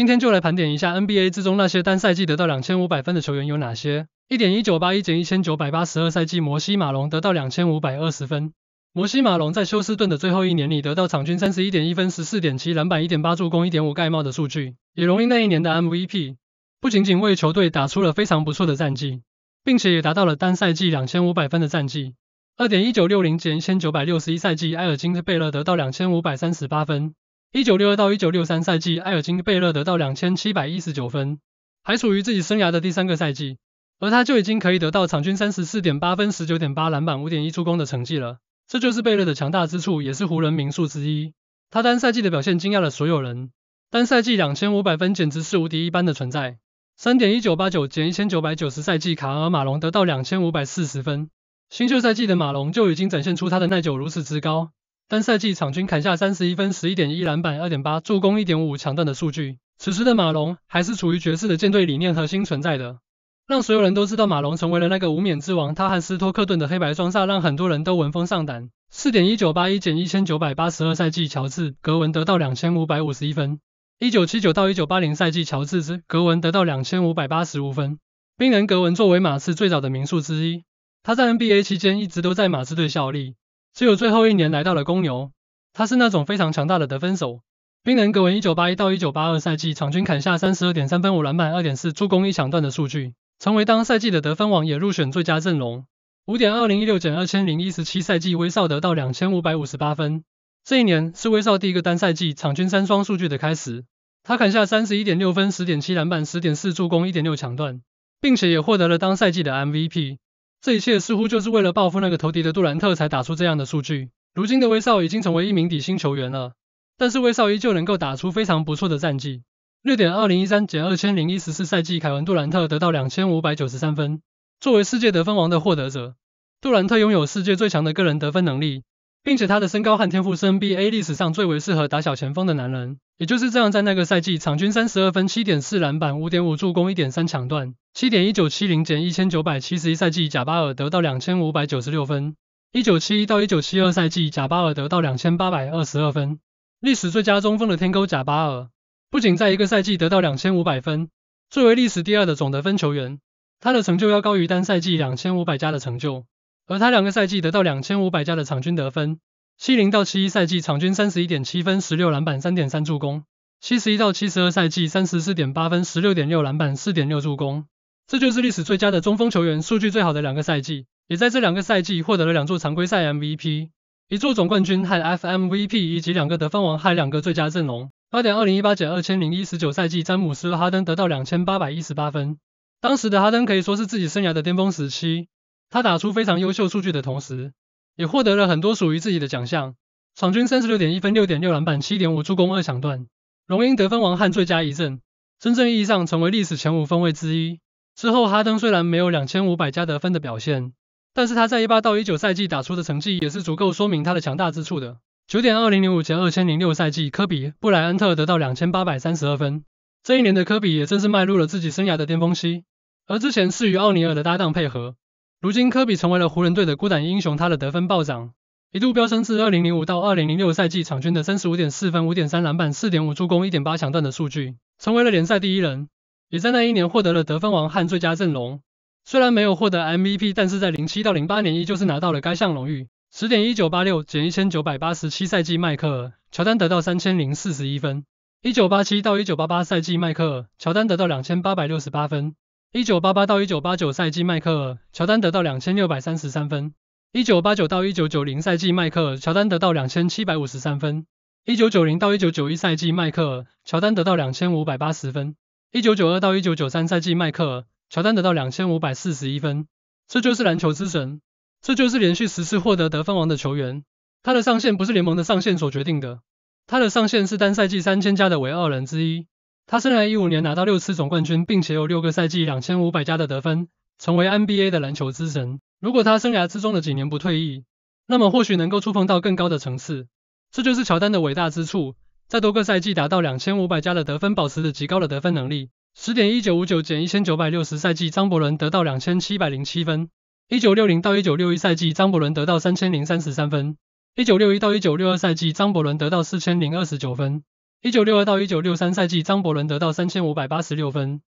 今天就来盘点一下 NBA 之中那些单赛季得到两千五百分的球员有哪些。一点一九八一减一千九百八十二赛季，摩西马龙得到两千五百二十分。摩西马龙在休斯顿的最后一年里，得到场均三十一点一分、十四点七篮板、一点八助攻、一点五盖帽的数据，也荣膺那一年的 MVP。不仅仅为球队打出了非常不错的战绩，并且也达到了单赛季两千五百分的战绩。二点一九六零减一千九百六十一赛季，埃尔金贝勒得到两千五百三十八分。一九六二到一九六三赛季，埃尔金·贝勒得到两千七百一十九分，还处于自己生涯的第三个赛季，而他就已经可以得到场均三十四点八分、十九点八篮板、五点一助攻的成绩了。这就是贝勒的强大之处，也是湖人名宿之一。他单赛季的表现惊讶了所有人，单赛季两千五百分简直是无敌一般的存在。三点一九八九减一千九百九十赛季，卡尔·马龙得到两千五百四十分，新秀赛季的马龙就已经展现出他的耐久如此之高。单赛季场均砍下三十一分、十一点一篮板、二点八助攻、一点五抢断的数据。此时的马龙还是处于爵士的舰队理念核心存在的，让所有人都知道马龙成为了那个无冕之王。他和斯托克顿的黑白双煞让很多人都闻风丧胆。四点一九八一减一千九百八十二赛季，乔治·格文得到两千五百五十一分；一九七九到一九八零赛季，乔治·格文得到两千五百八十五分。冰人格文作为马刺最早的名宿之一，他在 NBA 期间一直都在马刺队效力。只有最后一年来到了公牛，他是那种非常强大的得分手。冰能格文一九八一到一九八二赛季，场均砍下三十二点三分、五篮板、二点四助攻、一抢断的数据，成为当赛季的得分王，也入选最佳阵容。五点二零一六二千零一十七赛季，威少得到两千五百五十八分，这一年是威少第一个单赛季场均三双数据的开始，他砍下三十一点六分、十点七篮板、十点四助攻、一点六抢断，并且也获得了当赛季的 MVP。这一切似乎就是为了报复那个投敌的杜兰特才打出这样的数据。如今的威少已经成为一名底薪球员了，但是威少依旧能够打出非常不错的战绩。六点二零一三二千零一十四赛季，凯文杜兰特得到两千五百九十三分，作为世界得分王的获得者，杜兰特拥有世界最强的个人得分能力，并且他的身高和天赋是 NBA 历史上最为适合打小前锋的男人。也就是这样，在那个赛季，场均三十二分、七点四篮板、五点五助攻、一点三抢断、七点一九七零减一千九百七十一赛季，贾巴尔得到两千五百九十六分；一九七一到一九七二赛季，贾巴尔得到两千八百二十二分。历史最佳中锋的天钩贾巴尔，不仅在一个赛季得到两千五百分，作为历史第二的总得分球员，他的成就要高于单赛季两千五百加的成就，而他两个赛季得到两千五百加的场均得分。七零到七一赛季，场均三十一点七分，十六篮板，三点三助攻；七十一到七十二赛季，三十四点八分，十六点六篮板，四点六助攻。这就是历史最佳的中锋球员数据最好的两个赛季，也在这两个赛季获得了两座常规赛 MVP，一座总冠军和 FMVP，以及两个得分王和两个最佳阵容。八点二零一八二千零一十九赛季，詹姆斯、哈登得到两千八百一十八分，当时的哈登可以说是自己生涯的巅峰时期，他打出非常优秀数据的同时。也获得了很多属于自己的奖项，场均三十六点一分、六点六篮板、七点五助攻、二抢断，荣膺得分王和最佳一阵，真正意义上成为历史前五分位之一。之后哈登虽然没有两千五百加得分的表现，但是他在一八到一九赛季打出的成绩也是足够说明他的强大之处的。九点二零零五及二千零六赛季，科比、布莱恩特得到两千八百三十二分，这一年的科比也正是迈入了自己生涯的巅峰期，而之前是与奥尼尔的搭档配合。如今科比成为了湖人队的孤胆英雄，他的得分暴涨，一度飙升至二零零五到二零零六赛季场均的三十五点四分、五点三篮板、四点五助攻、一点八抢断的数据，成为了联赛第一人，也在那一年获得了得分王和最佳阵容。虽然没有获得 MVP，但是在零七到零八年依旧是拿到了该项荣誉。十点一九八六减一千九百八十七赛季，迈克尔·乔丹得到三千零四十一分；一九八七到一九八八赛季，迈克尔·乔丹得到两千八百六十八分。一九八八到一九八九赛季，迈克尔乔丹得到两千六百三十三分；一九八九到一九九零赛季，迈克尔乔丹得到两千七百五十三分；一九九零到一九九一赛季，迈克尔乔丹得到两千五百八十分；一九九二到一九九三赛季，迈克尔乔丹得到两千五百四十一分。这就是篮球之神，这就是连续十次获得得分王的球员。他的上限不是联盟的上限所决定的，他的上限是单赛季三千加的唯二人之一。他生涯一五年拿到六次总冠军，并且有六个赛季两千五百加的得分，成为 NBA 的篮球之神。如果他生涯之中的几年不退役，那么或许能够触碰到更高的层次。这就是乔丹的伟大之处，在多个赛季达到两千五百加的得分，保持着极高的得分能力。十点一九五九减一千九百六十赛季，张伯伦得到两千七百零七分；一九六零到一九六一赛季，张伯伦得到三千零三十三分；一九六一到一九六二赛季，张伯伦得到四千零二十九分。一九六二到一九六三赛季，张伯伦得到三千五百八十六分。